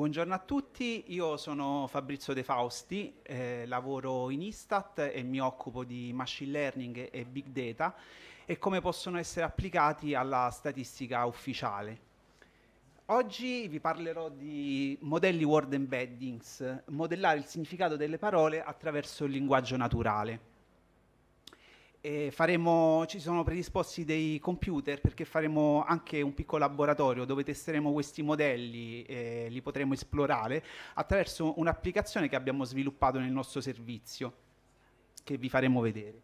buongiorno a tutti, io sono Fabrizio De Fausti, eh, lavoro in Istat e mi occupo di machine learning e big data e come possono essere applicati alla statistica ufficiale. Oggi vi parlerò di modelli word embeddings, modellare il significato delle parole attraverso il linguaggio naturale. Faremo, ci sono predisposti dei computer perché faremo anche un piccolo laboratorio dove testeremo questi modelli e li potremo esplorare attraverso un'applicazione che abbiamo sviluppato nel nostro servizio che vi faremo vedere.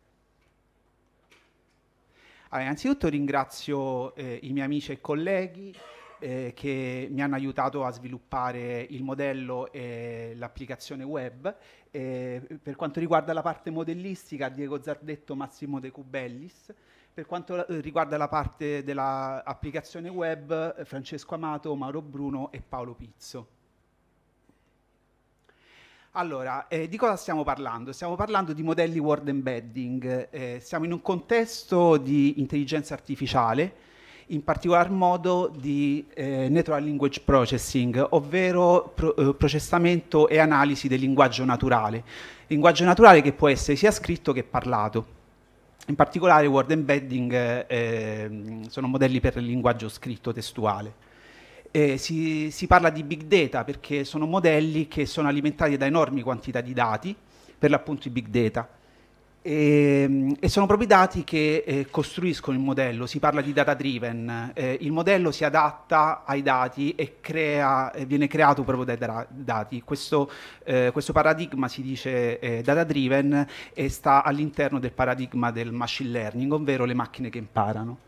Allora, innanzitutto ringrazio eh, i miei amici e colleghi eh, che mi hanno aiutato a sviluppare il modello e l'applicazione web. Eh, per quanto riguarda la parte modellistica, Diego Zardetto, Massimo De Cubellis. Per quanto eh, riguarda la parte dell'applicazione web, Francesco Amato, Mauro Bruno e Paolo Pizzo. Allora, eh, di cosa stiamo parlando? Stiamo parlando di modelli word embedding. Eh, siamo in un contesto di intelligenza artificiale in particolar modo di eh, Natural Language Processing, ovvero pro, eh, processamento e analisi del linguaggio naturale. Linguaggio naturale che può essere sia scritto che parlato. In particolare word embedding eh, ehm, sono modelli per il linguaggio scritto testuale. Eh, si, si, parla di big data perché sono modelli che sono alimentati da enormi quantità di dati, per l'appunto i big data. E, ehm, e, sono proprio i dati che eh, costruiscono il modello, si parla di data driven, eh, il modello si adatta ai dati e crea, eh, viene creato proprio dai da dati. Questo, eh, questo, paradigma si dice eh, data driven e sta all'interno del paradigma del machine learning, ovvero le macchine che imparano.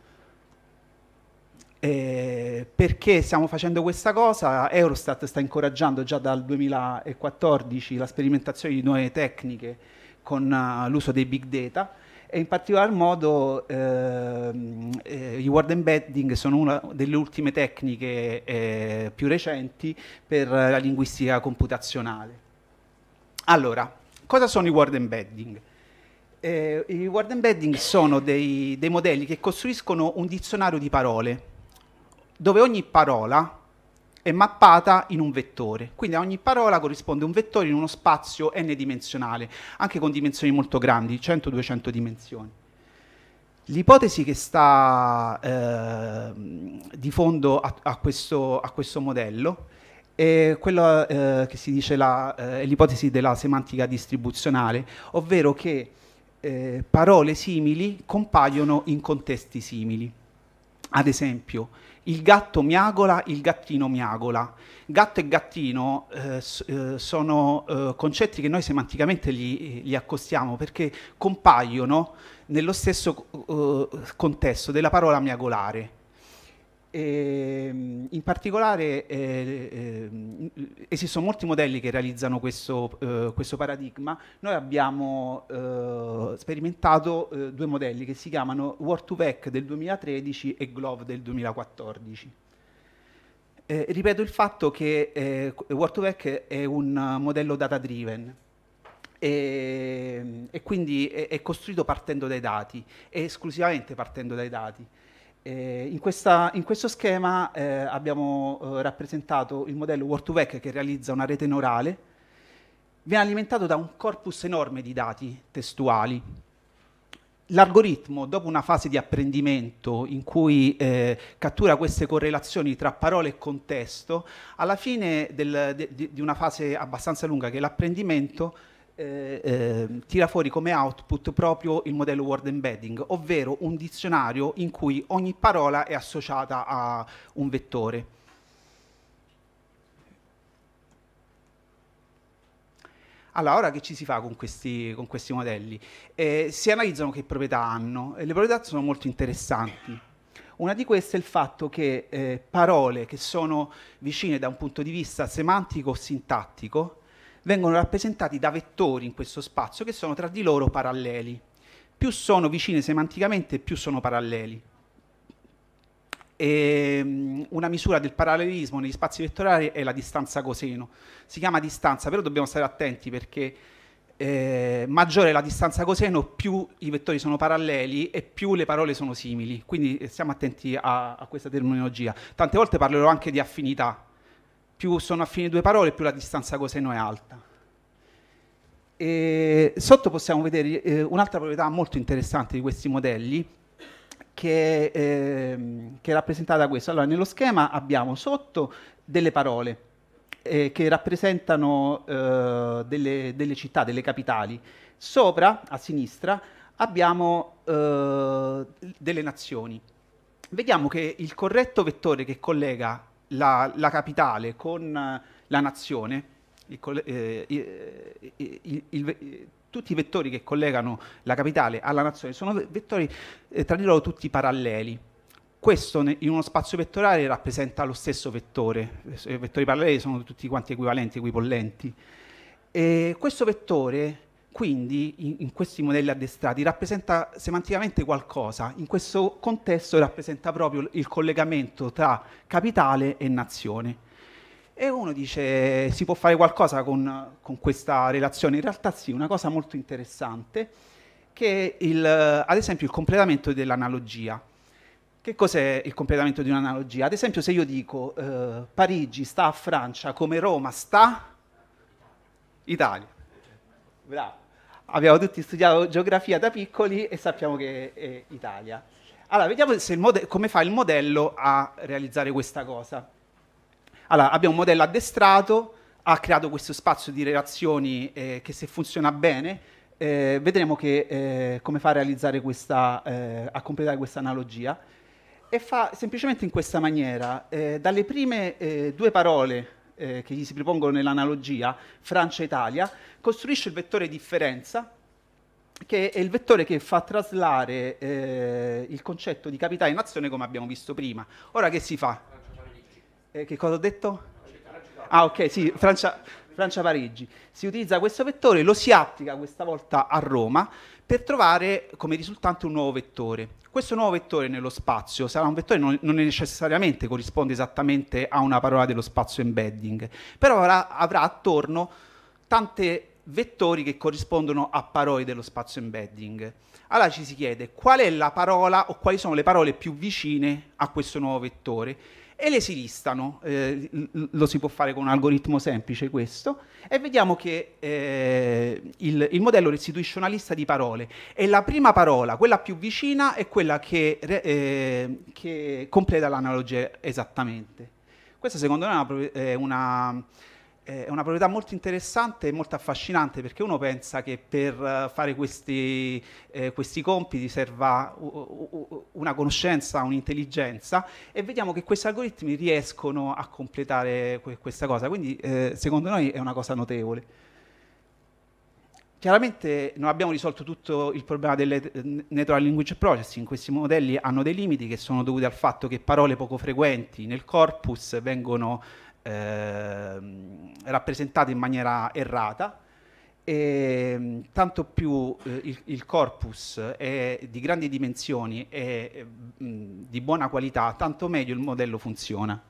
Eh, perché stiamo facendo questa cosa? Eurostat sta incoraggiando già dal 2014 la sperimentazione di nuove tecniche con uh, l'uso dei big data e in particolar modo ehm, eh, i word embedding sono una delle ultime tecniche eh, più recenti per la linguistica computazionale. Allora, cosa sono i word embedding? Eh, I word embedding sono dei, dei modelli che costruiscono un dizionario di parole, dove ogni parola è mappata in un vettore. Quindi a ogni parola corrisponde un vettore in uno spazio n-dimensionale, anche con dimensioni molto grandi, 100-200 dimensioni. L'ipotesi che sta eh, di fondo a, a, questo, a, questo, modello è quella eh, che si dice la, eh, l'ipotesi della semantica distribuzionale, ovvero che eh, parole simili compaiono in contesti simili. Ad esempio, il gatto miagola, il gattino miagola. Gatto e gattino eh, eh sono eh, concetti che noi semanticamente li, gli accostiamo perché compaiono nello stesso eh, contesto della parola miagolare. E, ehm, in particolare eh, eh, esistono molti modelli che realizzano questo, eh, questo paradigma. Noi abbiamo eh, sperimentato eh, due modelli che si chiamano war 2 vec del 2013 e Glove del 2014. Eh, ripeto il fatto che eh, Word2Vec è un modello data driven, e, ehm, e, quindi è, è, costruito partendo dai dati, è esclusivamente partendo dai dati. Eh, in, questa, in, questo schema eh, abbiamo eh, rappresentato il modello Word2Vec che realizza una rete neurale, viene alimentato da un corpus enorme di dati testuali. L'algoritmo, dopo una fase di apprendimento in cui eh, cattura queste correlazioni tra parole e contesto, alla fine del, de, di una fase abbastanza lunga che è l'apprendimento, eh, eh, tira fuori come output proprio il modello word embedding, ovvero un dizionario in cui ogni parola è associata a un vettore. Allora, ora che ci si fa con questi, con questi modelli? Eh, si analizzano che proprietà hanno e le proprietà sono molto interessanti. Una di queste è il fatto che eh, parole che sono vicine da un punto di vista semantico o sintattico vengono rappresentati da vettori in questo spazio che sono tra di loro paralleli. Più sono vicine semanticamente, più sono paralleli. E ehm, una misura del parallelismo negli spazi vettoriali è la distanza coseno. Si chiama distanza, però dobbiamo stare attenti perché eh, maggiore è la distanza coseno, più i vettori sono paralleli e più le parole sono simili. Quindi eh, stiamo attenti a, a questa terminologia. Tante volte parlerò anche di affinità, più sono affine due parole, più la distanza coseno è alta. E sotto possiamo vedere eh, un'altra proprietà molto interessante di questi modelli, che, eh, che, è rappresentata da questo. Allora, nello schema abbiamo sotto delle parole eh, che rappresentano eh, delle, delle, città, delle capitali. Sopra, a sinistra, abbiamo eh, delle nazioni. Vediamo che il corretto vettore che collega la, la capitale con eh, la nazione, eh, eh, il, eh, il, il, tutti i vettori che collegano la capitale alla nazione sono vettori eh, tra di loro tutti paralleli. Questo in uno spazio vettorale rappresenta lo stesso vettore, i vettori paralleli sono tutti quanti equivalenti, equipollenti. E questo vettore quindi in, in questi modelli addestrati rappresenta semanticamente qualcosa, in questo contesto rappresenta proprio il collegamento tra capitale e nazione. E uno dice si può fare qualcosa con, con questa relazione? In realtà sì, una cosa molto interessante che è il, ad esempio il completamento dell'analogia. Che cos'è il completamento di un'analogia? Ad esempio, se io dico eh, Parigi sta a Francia come Roma sta Italia, Bravo. Abbiamo tutti studiato geografia da piccoli e sappiamo che è Italia. Allora, vediamo mode- come fa il modello a realizzare questa cosa. Allora, abbiamo un modello addestrato, ha creato questo spazio di relazioni eh, che se funziona bene, eh, vedremo che, eh, come fa a, questa, eh, a completare questa analogia. E fa semplicemente in questa maniera, eh, dalle prime eh, due parole eh, che gli si propongono nell'analogia Francia-Italia, costruisce il vettore differenza, che è il vettore che fa traslare eh, il concetto di capitale in azione come abbiamo visto prima. Ora che si fa? Eh, che cosa ho detto? Ah ok, sì, Francia, Francia-Parigi. Si utilizza questo vettore, lo si applica questa volta a Roma, per trovare come risultante un nuovo vettore. Questo nuovo vettore nello spazio sarà un vettore che non, non necessariamente corrisponde esattamente a una parola dello spazio embedding, però avrà, avrà attorno tanti vettori che corrispondono a parole dello spazio embedding. Allora ci si chiede qual è la parola o quali sono le parole più vicine a questo nuovo vettore e le si listano. Eh, lo si può fare con un algoritmo semplice questo e vediamo che eh, il, il, modello restituisce una lista di parole e la prima parola, quella più vicina, è quella che, eh, che completa l'analogia esattamente. Questa secondo me è una, è una eh, è una proprietà molto interessante e molto affascinante perché uno pensa che per eh, fare questi, eh, questi compiti serva una conoscenza, un'intelligenza e vediamo che questi algoritmi riescono a completare questa cosa, quindi eh, secondo noi è una cosa notevole. Chiaramente non abbiamo risolto tutto il problema del eh, natural language processing, questi modelli hanno dei limiti che sono dovuti al fatto che parole poco frequenti nel corpus vengono eh, rappresentate in maniera errata. E, ehm, tanto più eh, il, il, corpus è di grandi dimensioni e mh, mm, di buona qualità, tanto meglio il modello funziona.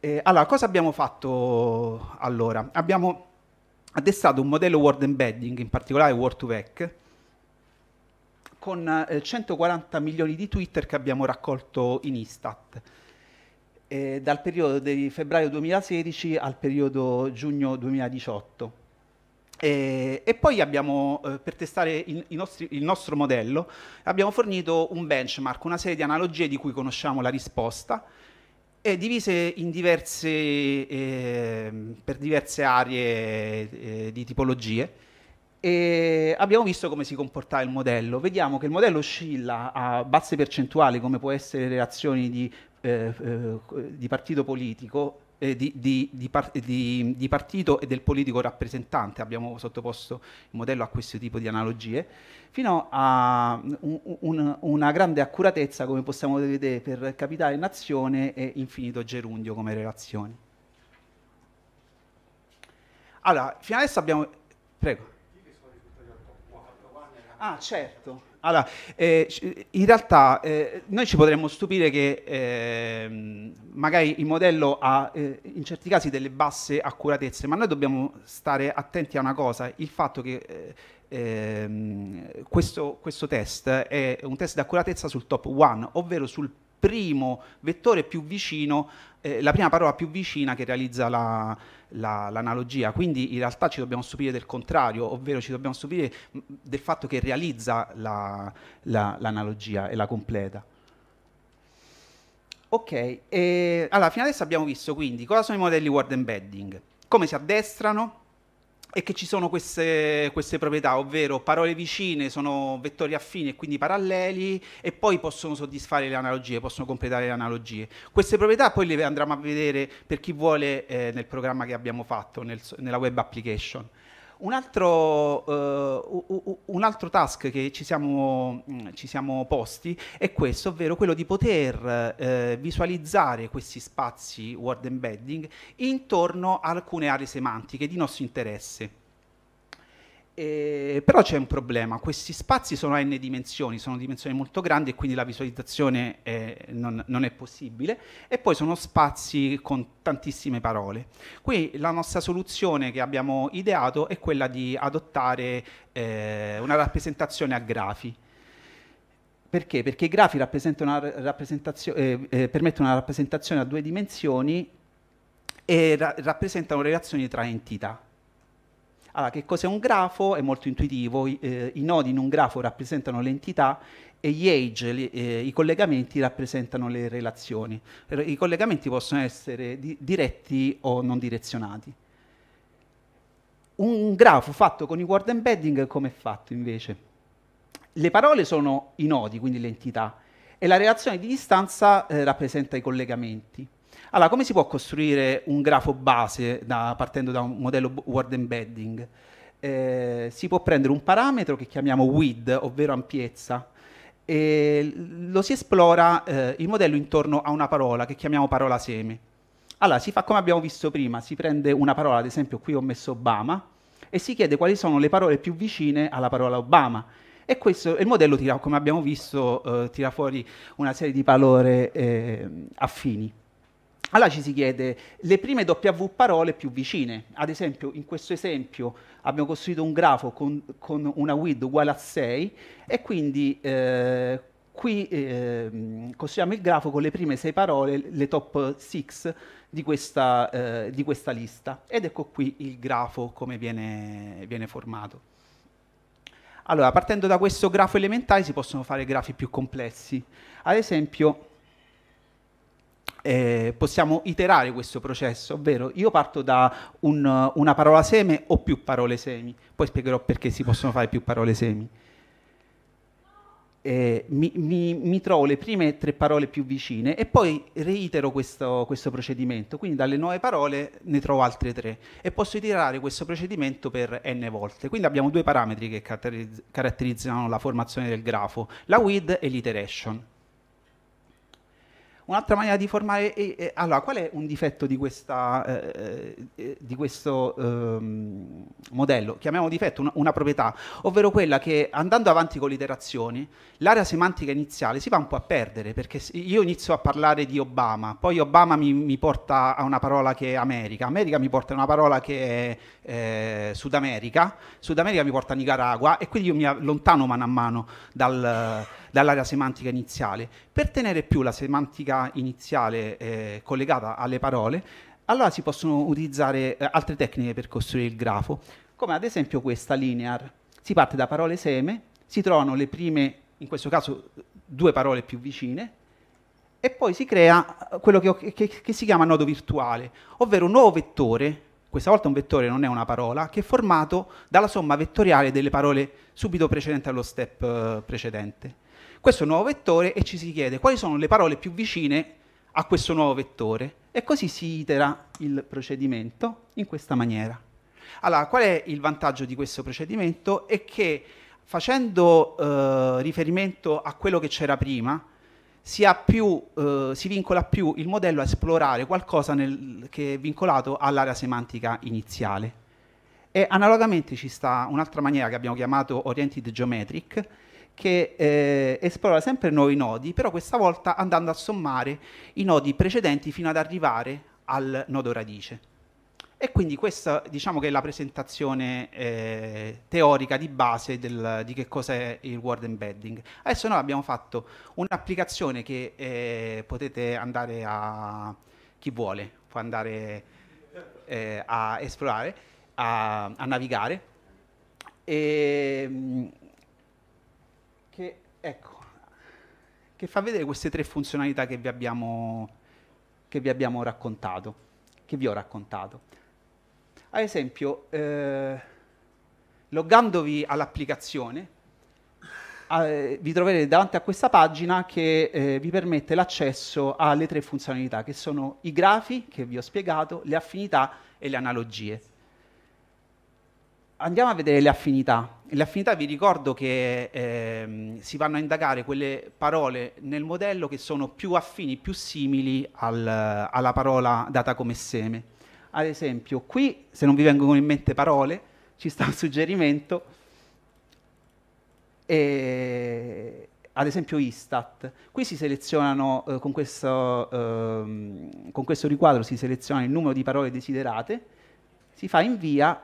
E, eh, allora, cosa abbiamo fatto allora? Abbiamo addestrato un modello word embedding, in particolare Word2Vec, con eh, 140 milioni di Twitter che abbiamo raccolto in Istat eh, dal periodo di febbraio 2016 al periodo giugno 2018. E, eh, e poi abbiamo, eh, per testare il, nostri, il, nostro modello, abbiamo fornito un benchmark, una serie di analogie di cui conosciamo la risposta, divise diverse, eh, per diverse aree eh, di tipologie e abbiamo visto come si comportava il modello. Vediamo che il modello oscilla a basse percentuali, come può essere le reazioni di eh, eh, di partito politico eh, di, di, di, di, partito e del politico rappresentante, abbiamo sottoposto il modello a questo tipo di analogie, fino a un, un, una grande accuratezza, come possiamo vedere, per capitale nazione e infinito gerundio come relazioni. Allora, fino adesso abbiamo... Prego. Eh. Ah, certo. Allora, eh, in realtà eh, noi ci potremmo stupire che eh, magari il modello ha eh, in certi casi delle basse accuratezze, ma noi dobbiamo stare attenti a una cosa, il fatto che eh, ehm, questo, questo test è un test di accuratezza sul top 1, ovvero sul primo vettore più vicino, eh, la prima parola più vicina che realizza la, la, l'analogia. Quindi in realtà ci dobbiamo stupire del contrario, ovvero ci dobbiamo stupire mm, del fatto che realizza la, l'analogia e la completa. Ok, e, eh, allora fino adesso abbiamo visto quindi cosa sono i modelli word embedding, come si addestrano, e che ci sono queste, queste, proprietà, ovvero parole vicine sono vettori affini e quindi paralleli e poi possono soddisfare le analogie, possono completare le analogie. Queste proprietà poi le andremo a vedere per chi vuole eh, nel programma che abbiamo fatto, nel, nella web application. Un altro, uh, un altro, task che ci siamo, mm, ci siamo, posti è questo, ovvero quello di poter eh, visualizzare questi spazi word embedding intorno a alcune aree semantiche di nostro interesse. Eh, però c'è un problema, questi spazi sono a n dimensioni, sono dimensioni molto grandi e quindi la visualizzazione è, non, non, è possibile e poi sono spazi con tantissime parole. Qui la nostra soluzione che abbiamo ideato è quella di adottare eh, una rappresentazione a grafi. Perché? Perché i grafi una eh, eh, permettono una rappresentazione a due dimensioni e ra rappresentano relazioni tra entità. Allora, che cos'è un grafo? È molto intuitivo, i, eh, i nodi in un grafo rappresentano le entità e gli age, le, eh, i collegamenti rappresentano le relazioni. I collegamenti possono essere di, diretti o non direzionati. Un grafo fatto con i word embedding come è fatto invece? Le parole sono i nodi, quindi le entità, e la relazione di distanza eh, rappresenta i collegamenti. Allora, come si può costruire un grafo base da, partendo da un modello word embedding? Eh, si può prendere un parametro che chiamiamo width, ovvero ampiezza, e lo si esplora eh, il modello intorno a una parola che chiamiamo parola seme. Allora, si fa come abbiamo visto prima, si prende una parola, ad esempio qui ho messo Obama, e si chiede quali sono le parole più vicine alla parola Obama. E questo, il modello, tira, come abbiamo visto, eh, tira fuori una serie di parole eh, affini. Allora ci si chiede le prime W parole più vicine. Ad esempio, in questo esempio abbiamo costruito un grafo con, con una width uguale a 6 e quindi eh, qui eh, costruiamo il grafo con le prime 6 parole, le top 6 di, eh, di, questa lista. Ed ecco qui il grafo come viene, viene formato. Allora, partendo da questo grafo elementare si possono fare grafi più complessi. Ad esempio, eh, possiamo iterare questo processo, ovvero io parto da un, una parola seme o più parole semi, poi spiegherò perché si possono fare più parole semi. Eh, mi, mi, mi, trovo le prime tre parole più vicine e poi reitero questo, questo, procedimento. Quindi dalle nove parole ne trovo altre tre e posso iterare questo procedimento per n volte. Quindi abbiamo due parametri che caratterizzano la formazione del grafo, la WID e l'iteration. Un'altra maniera di formare... E, e, allora, qual è un difetto di, questa, eh, eh, eh, di questo ehm, modello? Chiamiamo difetto una, una proprietà, ovvero quella che andando avanti con l'iterazione, l'area semantica iniziale si va un po' a perdere, perché io inizio a parlare di Obama, poi Obama mi, mi porta a una parola che è America, America mi porta a una parola che è eh, Sud America, Sud America mi porta a Nicaragua e quindi io mi allontano mano a mano dal, dall'area semantica iniziale. Per tenere più la semantica iniziale eh, collegata alle parole, allora si possono utilizzare eh, altre tecniche per costruire il grafo, come ad esempio questa linear. Si parte da parole seme, si trovano le prime, in questo caso due parole più vicine, e poi si crea eh, quello che, che, che si chiama nodo virtuale, ovvero un nuovo vettore questa volta un vettore non è una parola, che è formato dalla somma vettoriale delle parole subito precedente allo step eh, precedente questo è un nuovo vettore e ci si chiede quali sono le parole più vicine a questo nuovo vettore e così si itera il procedimento in questa maniera. Allora, qual è il vantaggio di questo procedimento? È che facendo eh, riferimento a quello che c'era prima, si, più, eh, si, vincola più il modello a esplorare qualcosa nel, che è vincolato all'area semantica iniziale. E analogamente ci sta un'altra maniera che abbiamo chiamato oriented geometric, che eh, esplora sempre nuovi nodi, però questa volta andando a sommare i nodi precedenti fino ad arrivare al nodo radice. E quindi questa diciamo che è la presentazione eh, teorica di base del, di che cos'è il word embedding. Adesso noi abbiamo fatto un'applicazione che eh, potete andare a chi vuole, può andare eh, a esplorare, a, a navigare. E, ehm, ecco, che fa vedere queste tre funzionalità che vi abbiamo, che vi abbiamo raccontato, che vi ho raccontato. Ad esempio, eh, loggandovi all'applicazione, eh, vi troverete davanti a questa pagina che eh, vi permette l'accesso alle tre funzionalità, che sono i grafi, che vi ho spiegato, le affinità e le analogie andiamo a vedere le affinità. Le affinità vi ricordo che ehm, si vanno a indagare quelle parole nel modello che sono più affini, più simili al, alla parola data come seme. Ad esempio, qui, se non vi vengono in mente parole, ci sta un suggerimento, e, ad esempio Istat. Qui si selezionano, eh, con, questo, eh, con questo riquadro si seleziona il numero di parole desiderate, si fa invia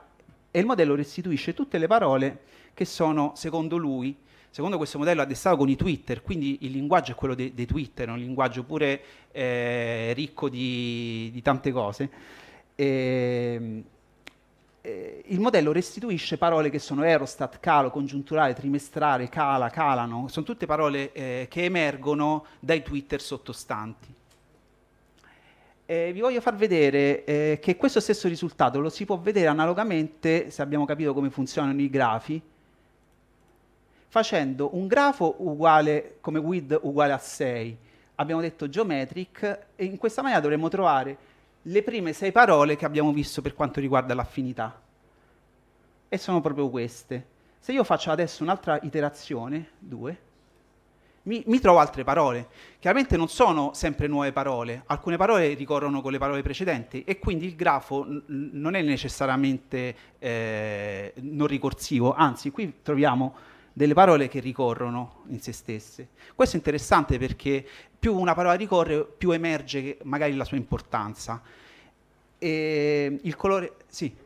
e il modello restituisce tutte le parole che sono, secondo lui, secondo questo modello addestrato con i Twitter, quindi il linguaggio è quello dei de Twitter, un linguaggio pure eh, ricco di, di, tante cose. E, ehm, eh, il modello restituisce parole che sono aerostat, calo, congiunturale, trimestrale, cala, calano, sono tutte parole eh, che emergono dai Twitter sottostanti. Eh, vi voglio far vedere eh, che questo stesso risultato lo si può vedere analogamente, se abbiamo capito come funzionano i grafi, facendo un grafo uguale, come width uguale a 6, abbiamo detto geometric, e in questa maniera dovremmo trovare le prime sei parole che abbiamo visto per quanto riguarda l'affinità. E sono proprio queste. Se io faccio adesso un'altra iterazione, 2, mi, mi, trovo altre parole. Chiaramente non sono sempre nuove parole, alcune parole ricorrono con le parole precedenti e quindi il grafo n- non è necessariamente eh, non ricorsivo, anzi qui troviamo delle parole che ricorrono in se stesse. Questo è interessante perché più una parola ricorre, più emerge magari la sua importanza. E il colore... Sì.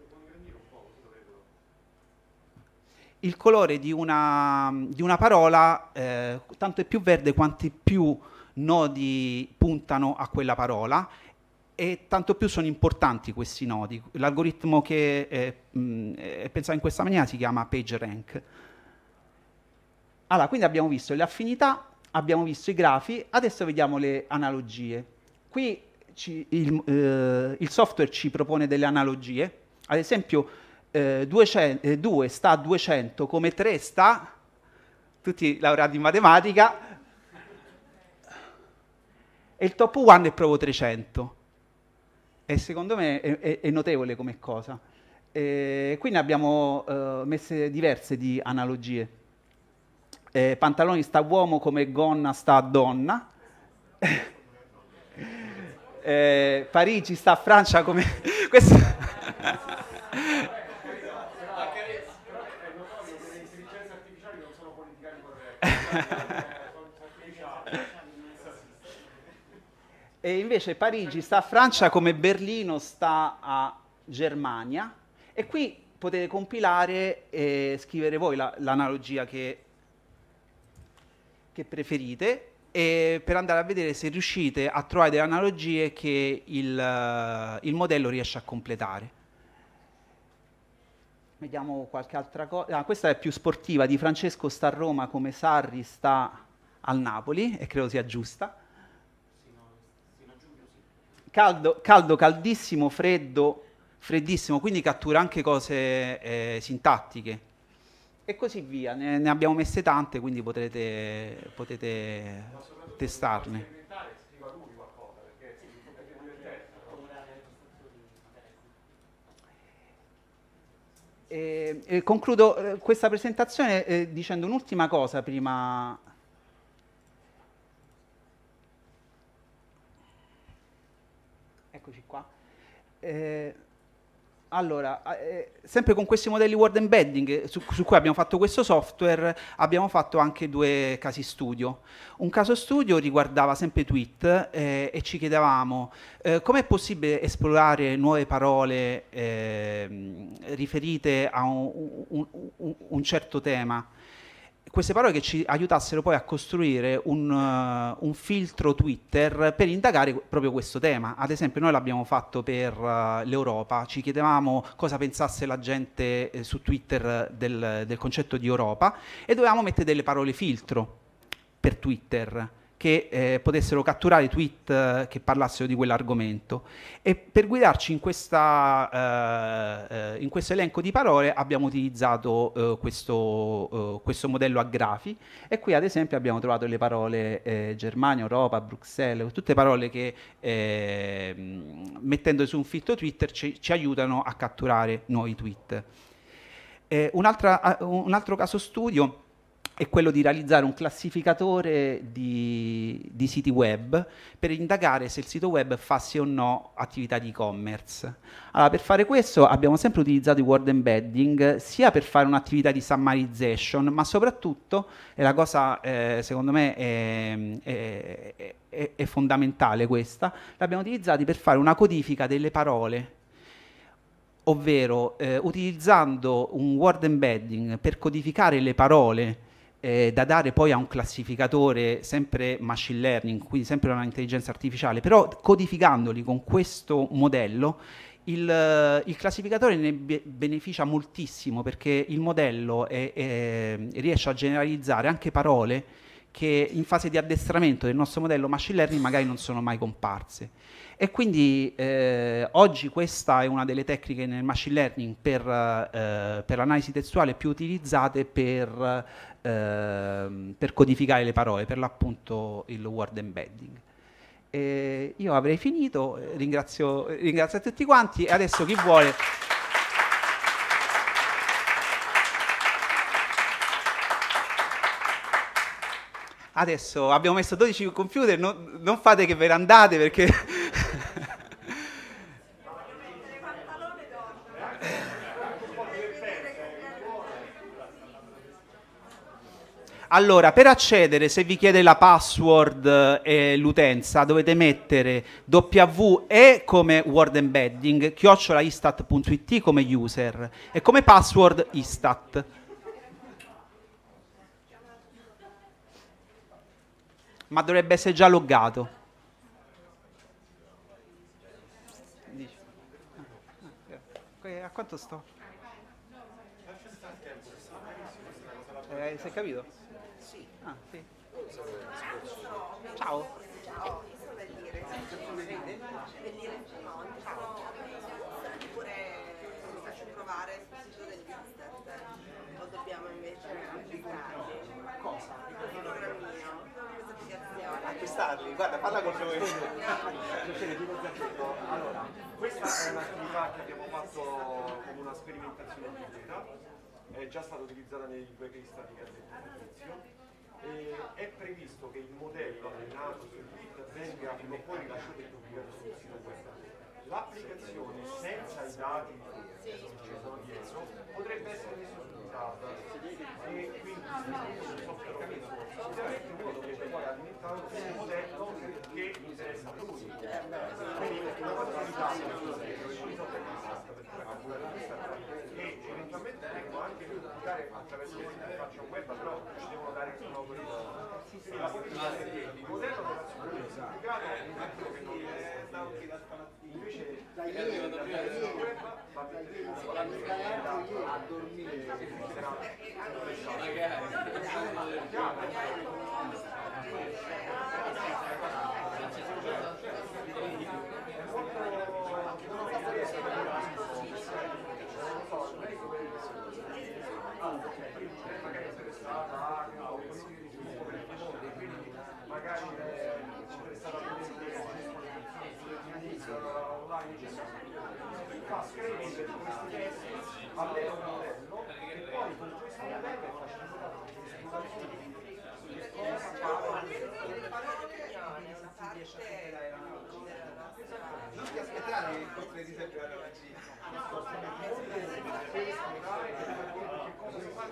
il colore di una, di una parola eh, tanto è più verde quanti più nodi puntano a quella parola e tanto più sono importanti questi nodi. L'algoritmo che è, eh, mh, mm, è pensato in questa maniera si chiama PageRank. Allora, quindi abbiamo visto le affinità, abbiamo visto i grafi, adesso vediamo le analogie. Qui ci, il, eh, il software ci propone delle analogie, ad esempio eh, 200, 2 eh, sta a 200 come 3 sta, tutti laureati in matematica, e il top 1 è proprio 300. E secondo me è, è, è notevole come cosa. E qui ne abbiamo eh, messe diverse di analogie. Eh, pantaloni sta uomo come gonna sta donna. eh, Parigi sta a Francia come... Questo... e invece Parigi sta a Francia come Berlino sta a Germania e qui potete compilare e scrivere voi la, l'analogia che, che preferite e per andare a vedere se riuscite a trovare delle analogie che il, eh, il modello riesce a completare. Vediamo qualche altra cosa. Ah, questa è più sportiva, di Francesco sta a Roma come Sarri sta al Napoli, e credo sia giusta. Caldo, caldo caldissimo, freddo, freddissimo, quindi cattura anche cose eh, sintattiche. E così via, ne, ne, abbiamo messe tante, quindi potrete, potete testarne. Eh, eh, concludo eh, questa presentazione eh, dicendo un'ultima cosa prima. Eccoci qua. Eh, allora, eh, sempre con questi modelli word embedding su, su, cui abbiamo fatto questo software, abbiamo fatto anche due casi studio. Un caso studio riguardava sempre tweet eh, e ci chiedevamo eh, com'è possibile esplorare nuove parole ehm, riferite a un, un, un, un certo tema queste parole che ci aiutassero poi a costruire un, uh, un filtro Twitter per indagare proprio questo tema. Ad esempio noi l'abbiamo fatto per uh, l'Europa, ci chiedevamo cosa pensasse la gente eh, su Twitter del, del concetto di Europa e dovevamo mettere delle parole filtro per Twitter che eh, potessero catturare tweet eh, che parlassero di quell'argomento. E per guidarci in, questa, eh, eh in questo elenco di parole abbiamo utilizzato eh, questo, eh, questo, modello a grafi e qui ad esempio abbiamo trovato le parole Germania, Europa, Bruxelles, tutte parole che mettendo su un filtro Twitter ci, ci aiutano a catturare nuovi tweet. Un, altra, un altro caso studio è quello di realizzare un classificatore di, di, siti web per indagare se il sito web fa sì o no attività di e-commerce. Allora, per fare questo abbiamo sempre utilizzato i word embedding sia per fare un'attività di summarization, ma soprattutto, e la cosa eh, secondo me è, è, è, è fondamentale questa, l'abbiamo utilizzati per fare una codifica delle parole ovvero eh, utilizzando un word embedding per codificare le parole eh, da dare poi a un classificatore sempre machine learning, quindi sempre una intelligenza artificiale, però codificandoli con questo modello il, il, classificatore ne beneficia moltissimo perché il modello è, è, riesce a generalizzare anche parole che in fase di addestramento del nostro modello machine learning magari non sono mai comparse. E quindi eh, oggi questa è una delle tecniche nel machine learning per, eh, per l'analisi testuale più utilizzate per, eh, per, codificare le parole, per l'appunto il word embedding. E io avrei finito, eh, ringrazio, ringrazio tutti quanti e adesso chi vuole... adesso abbiamo messo 12 computer, non, non fate che ve ne andate perché... Allora, per accedere, se vi chiede la password eh, e eh, l'utenza, dovete mettere WE come word embedding, chiocciolaistat.it come user e come password istat. ma dovrebbe essere già loggato. Eh, a quanto sto? Eh, si è capito? Ah, sì. Ciao. Ciao. faccio provare il sito del Distat o dobbiamo invece applicare? intervistarli, guarda, parla con lui. allora, questa è un'attività che abbiamo fatto come una sperimentazione pubblica, è già stata utilizzata nei due case study che ha detto E è previsto che il modello allenato sul kit venga prima o poi rilasciato e pubblicato sul sito web l'applicazione senza i dati che ci sono dietro potrebbe essere risultata e quindi ovviamente uno dovrebbe poi alimentare un modello che interessa a lui quindi una cosa di dati e eventualmente potremmo ecco, anche utilizzare attraverso questo che faccio web però ci devono dare un algoritmo la politica il modello è stato qui da stamattina invece da ieri a dormire magari a me un modello e poi con questo modello facciamo non ti aspettare che incontri di sempre la regina che cosa si fa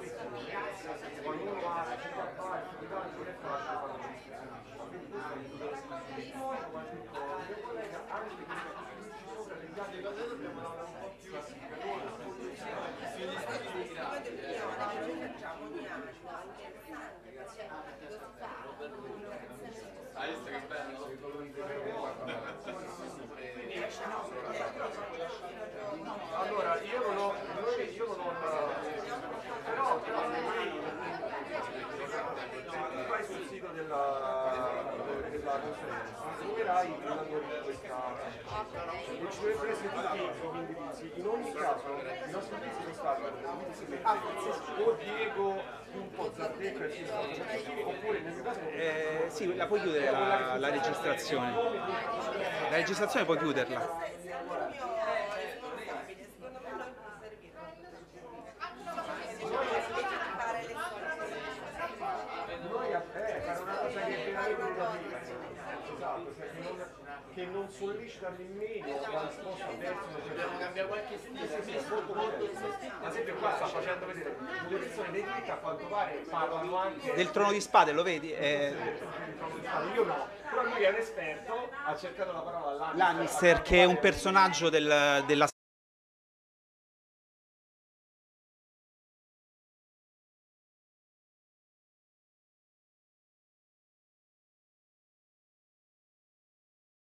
qualcuno ha la città a fare non è facile quando ci si e poi come ha detto il mio collega anche perché ci sono le date dobbiamo lavorare un po' più Hai visto che bello? Allora, io non ho, io non ho eh, però ti tu vai sul sito della, della conferenza, troverai l'algoritmo non ci dovrebbero essere tutti gli indirizzi. In ogni caso, i nostri indirizzi sono stati ah, o Diego un po' Zardecco e oppure nel mio caso... Eh, sì, la puoi chiudere la, la registrazione. La registrazione puoi chiuderla. sollecita nemmeno la risposta dobbiamo cambiare qualche stile ad esempio qua sta facendo vedere le persone dei diritti a quanto pare parlano anche del trono di spade lo vedi? Eh... io no però lui è un esperto ha cercato la parola Lannister, Lannister che è un personaggio del, della